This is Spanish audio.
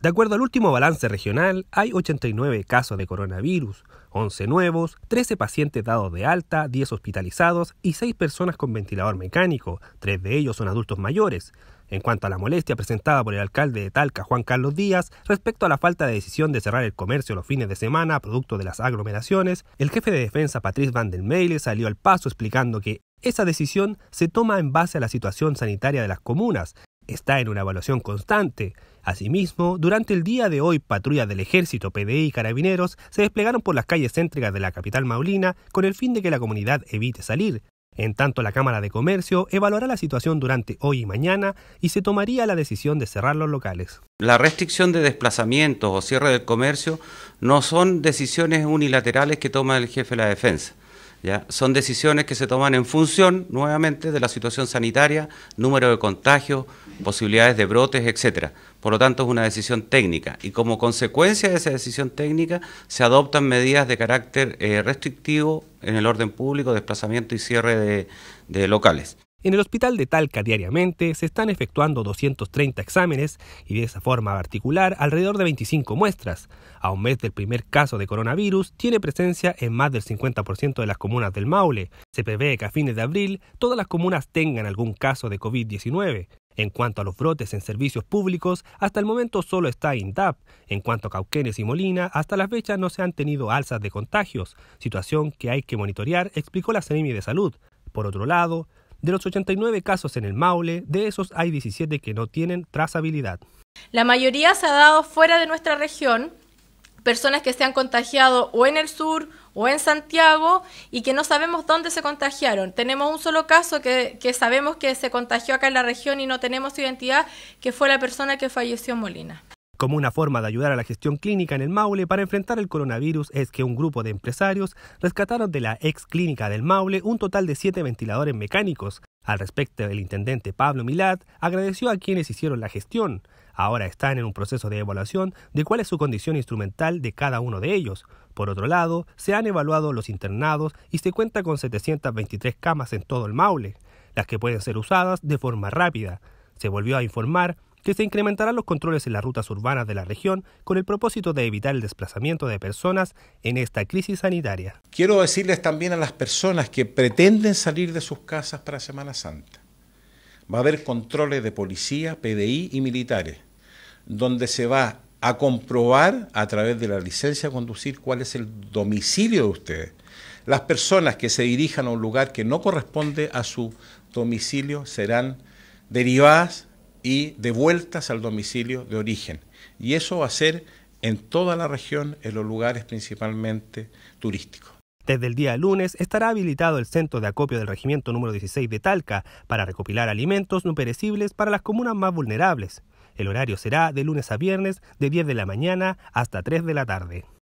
De acuerdo al último balance regional, hay 89 casos de coronavirus, 11 nuevos, 13 pacientes dados de alta, 10 hospitalizados y 6 personas con ventilador mecánico, Tres de ellos son adultos mayores. En cuanto a la molestia presentada por el alcalde de Talca, Juan Carlos Díaz, respecto a la falta de decisión de cerrar el comercio los fines de semana producto de las aglomeraciones, el jefe de defensa Patrice Van den Meyle salió al paso explicando que esa decisión se toma en base a la situación sanitaria de las comunas está en una evaluación constante. Asimismo, durante el día de hoy, patrullas del ejército, PDI y carabineros se desplegaron por las calles céntricas de la capital maulina con el fin de que la comunidad evite salir. En tanto, la Cámara de Comercio evaluará la situación durante hoy y mañana y se tomaría la decisión de cerrar los locales. La restricción de desplazamientos o cierre del comercio no son decisiones unilaterales que toma el jefe de la defensa son decisiones que se toman en función, nuevamente, de la situación sanitaria, número de contagios, posibilidades de brotes, etcétera. Por lo tanto, es una decisión técnica y como consecuencia de esa decisión técnica se adoptan medidas de carácter eh, restrictivo en el orden público, desplazamiento y cierre de locales. En el hospital de Talca diariamente se están efectuando 230 exámenes y de esa forma particular alrededor de 25 muestras. A un mes del primer caso de coronavirus, tiene presencia en más del 50% de las comunas del Maule. Se prevé que a fines de abril todas las comunas tengan algún caso de COVID-19. En cuanto a los brotes en servicios públicos, hasta el momento solo está INDAP. En cuanto a Cauquenes y Molina, hasta la fecha no se han tenido alzas de contagios, situación que hay que monitorear, explicó la CENIMI de Salud. Por otro lado, de los 89 casos en el Maule, de esos hay 17 que no tienen trazabilidad. La mayoría se ha dado fuera de nuestra región, personas que se han contagiado o en el sur o en Santiago y que no sabemos dónde se contagiaron. Tenemos un solo caso que, que sabemos que se contagió acá en la región y no tenemos identidad, que fue la persona que falleció en Molina. Como una forma de ayudar a la gestión clínica en el Maule para enfrentar el coronavirus es que un grupo de empresarios rescataron de la ex clínica del Maule un total de siete ventiladores mecánicos. Al respecto, el intendente Pablo Milad agradeció a quienes hicieron la gestión. Ahora están en un proceso de evaluación de cuál es su condición instrumental de cada uno de ellos. Por otro lado, se han evaluado los internados y se cuenta con 723 camas en todo el Maule, las que pueden ser usadas de forma rápida. Se volvió a informar que se incrementarán los controles en las rutas urbanas de la región con el propósito de evitar el desplazamiento de personas en esta crisis sanitaria. Quiero decirles también a las personas que pretenden salir de sus casas para Semana Santa. Va a haber controles de policía, PDI y militares, donde se va a comprobar a través de la licencia de conducir cuál es el domicilio de ustedes. Las personas que se dirijan a un lugar que no corresponde a su domicilio serán derivadas y vueltas al domicilio de origen. Y eso va a ser en toda la región, en los lugares principalmente turísticos. Desde el día lunes estará habilitado el centro de acopio del regimiento número 16 de Talca para recopilar alimentos no perecibles para las comunas más vulnerables. El horario será de lunes a viernes de 10 de la mañana hasta 3 de la tarde.